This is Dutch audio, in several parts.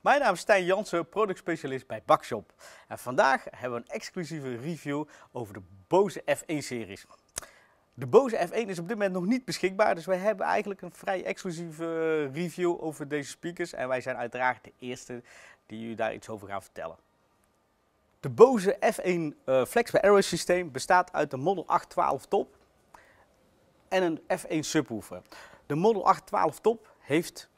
Mijn naam is Stijn Jansen, productspecialist bij Bakshop. En vandaag hebben we een exclusieve review over de Bose F1-series. De Bose F1 is op dit moment nog niet beschikbaar, dus wij hebben eigenlijk een vrij exclusieve review over deze speakers. En wij zijn uiteraard de eerste die u daar iets over gaan vertellen. De Bose F1 uh, eh, Flex by Arrow systeem bestaat uit de Model 812 top en een F1 subwoofer. De Model 812 Top heeft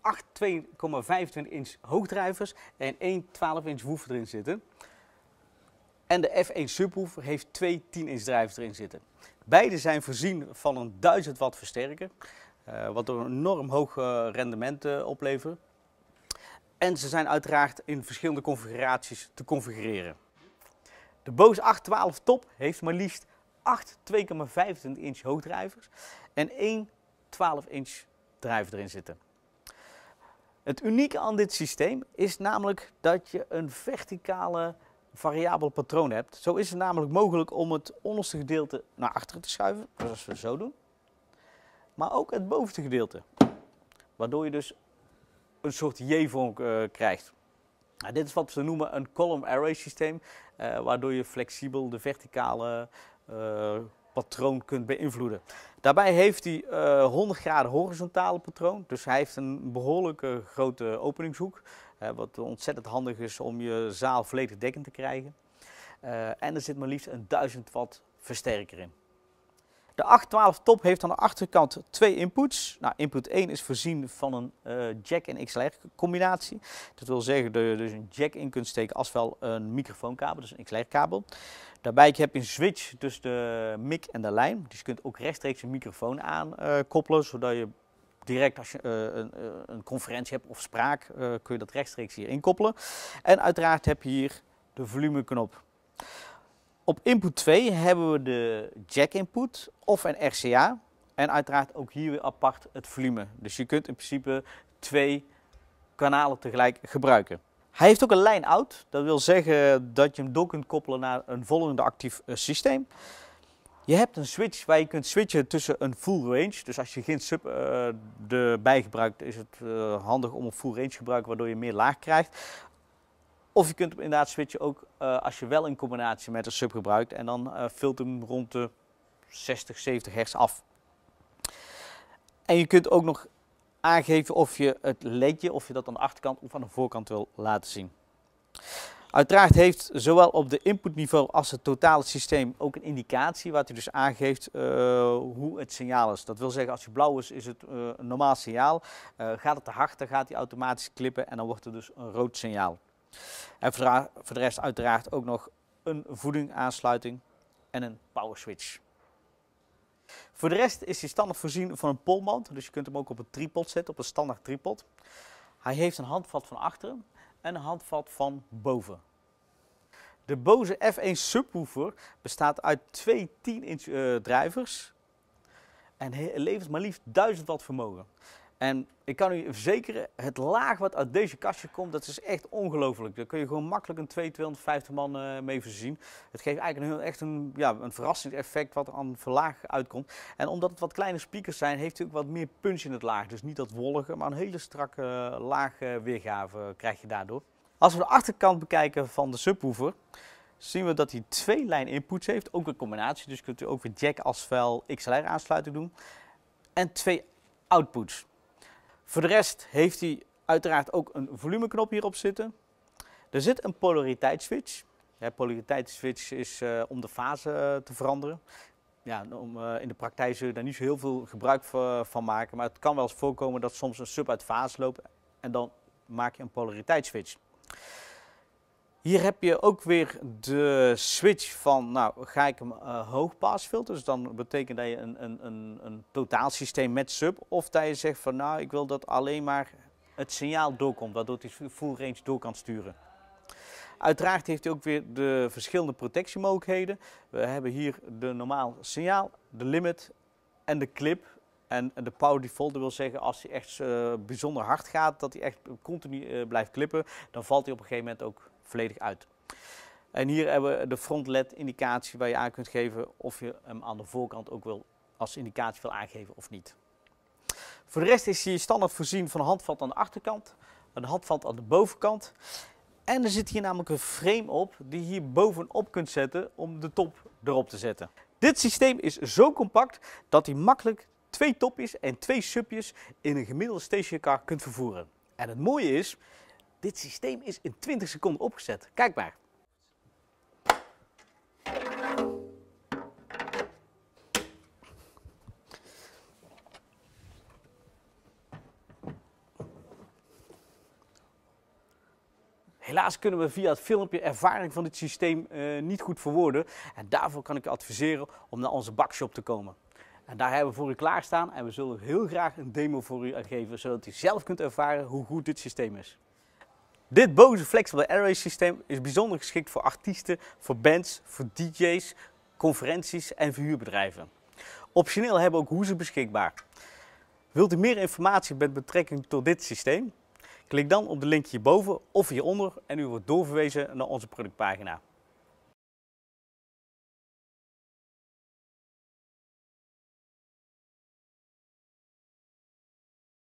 8 2,25 inch hoogdrijvers en 1 12 inch woofer erin zitten. En de F1 subwoofer heeft twee 10 inch drijvers erin zitten. Beide zijn voorzien van een 1000 watt versterker, eh, wat een enorm hoog eh, rendement eh, oplevert. En ze zijn uiteraard in verschillende configuraties te configureren. De Bose 812 Top heeft maar liefst 8 2,5 inch hoogdrijvers en 1 12 inch drijver erin zitten. Het unieke aan dit systeem is namelijk dat je een verticale variabel patroon hebt. Zo is het namelijk mogelijk om het onderste gedeelte naar achteren te schuiven, zoals we zo doen. Maar ook het bovenste gedeelte, waardoor je dus een soort J-vorm eh, krijgt. Nou, dit is wat ze noemen een column array systeem, eh, waardoor je flexibel de verticale eh, patroon kunt beïnvloeden. Daarbij heeft hij 100 eh, graden horizontale patroon, dus hij heeft een behoorlijke grote openingshoek. Uh, wat ontzettend handig is om je zaal volledig dekkend te krijgen. Eh, en er zit maar liefst een 1000 watt versterker in. De 812 top heeft aan de achterkant twee inputs. Nou, input 1 is voorzien van een eh, jack en XLR combinatie. Dat wil zeggen dat je dus een jack in kunt steken als wel een microfoonkabel, dus een XLR kabel. Daarbij heb je een switch tussen de mic en de lijn. Dus je kunt ook rechtstreeks een microfoon aankoppelen, eh, uh, zodat je direct als je eh, een, een, conferentie hebt of spraak, kun je dat rechtstreeks hier inkoppelen. En uiteraard heb je hier de volumeknop. Op input 2 hebben we de jack input of een RCA. En uiteraard ook hier weer apart het volume. Dus je kunt in principe twee kanalen tegelijk gebruiken. Hij heeft ook een line-out. Dat wil zeggen dat je hem door kunt koppelen naar een volgende actief eh, systeem. Je hebt een switch waar je kunt switchen tussen een full range. Dus als je geen sub uh, erbij gebruikt, is het eh, handig om een full range te gebruiken, waardoor je meer laag krijgt. Of je kunt hem inderdaad switchen ook eh, als je wel in combinatie met een sub gebruikt. En dan uh, eh, vult hem rond de 60, 70 hertz af. En je kunt ook nog aangeven of je het ledje, of je dat aan de achterkant of aan de voorkant wil laten zien. Uiteraard heeft zowel op de inputniveau als het totale systeem ook een indicatie wat u dus aangeeft eh, hoe het signaal is. Dat wil zeggen als je blauw is, is het een normaal signaal. gaat het te hard, dan gaat hij automatisch klippen en dan wordt het dus een rood signaal. En voor de rest uiteraard ook nog een voedingaansluiting en een power switch. Voor de rest is hij standaard voorzien van een polmand, dus je kunt hem ook op een tripod zetten, op een standaard tripod. Hij heeft een handvat van achteren en een handvat van boven. De Bose F1 subwoofer bestaat uit twee 10-inch uh, eh, drijvers en levert maar liefst 1000 watt vermogen. En ik kan u verzekeren, het laag wat uit deze kastje komt, dat is echt ongelooflijk. Daar kun je gewoon makkelijk een 2, 250 man eh, mee voorzien. Het geeft eigenlijk een, heel, echt een, ja, een verrassingseffect wat er aan verlaag uitkomt. En omdat het wat kleine speakers zijn, heeft het ook wat meer punch in het laag. Dus niet dat wollige, maar een hele strakke uh, laag eh, weergave krijg je daardoor. Als we de achterkant bekijken van de subwoofer, zien we dat hij twee lijn inputs heeft. Ook een combinatie, dus kunt u ook weer jack als XLR aansluiting doen. En twee outputs. Voor de rest heeft hij uiteraard ook een volumeknop hierop zitten. Er zit een polariteitsswitch. Ja, polariteitsswitch is eh, om de fase eh, te veranderen. Ja, om, eh, in de praktijk zul je daar niet zo heel veel gebruik van maken. Maar het kan wel eens voorkomen dat soms een sub uit fase loopt en dan maak je een polariteitsswitch. Hier heb je ook weer de switch van, nou ga ik hem uh, eh, hoogpaasfilter, dus dan betekent dat je een, een, een, een totaalsysteem met sub, of dat je zegt van nou ik wil dat alleen maar het signaal doorkomt, waardoor hij full range door kan sturen. Uiteraard heeft hij ook weer de verschillende protectiemogelijkheden. We hebben hier de normaal signaal, de limit en de clip. En de power default wil zeggen als hij echt eh, bijzonder hard gaat, dat hij echt continu eh, blijft klippen, dan valt hij op een gegeven moment ook volledig uit. En hier hebben we de frontled indicatie waar je aan kunt geven of je hem aan de voorkant ook wil, als indicatie wil aangeven of niet. Voor de rest is hij standaard voorzien van een handvat aan de achterkant, een handvat aan de bovenkant. En er zit hier namelijk een frame op die je hier bovenop kunt zetten om de top erop te zetten. Dit systeem is zo compact dat hij makkelijk twee topjes en twee subjes in een gemiddelde stationcar kunt vervoeren. En het mooie is, dit systeem is in 20 seconden opgezet. Kijk maar. Helaas kunnen we via het filmpje ervaring van dit systeem eh, niet goed verwoorden. En daarvoor kan ik je adviseren om naar onze bakshop te komen. En daar hebben we voor u klaarstaan en we zullen heel graag een demo voor u uitgeven, zodat u zelf kunt ervaren hoe goed dit systeem is. Dit Boze Flexible Array systeem is bijzonder geschikt voor artiesten, voor bands, voor DJ's, conferenties en verhuurbedrijven. Optioneel hebben we ook hoezen beschikbaar. Wilt u meer informatie met betrekking tot dit systeem? Klik dan op de link hierboven of hieronder en u wordt doorverwezen naar onze productpagina.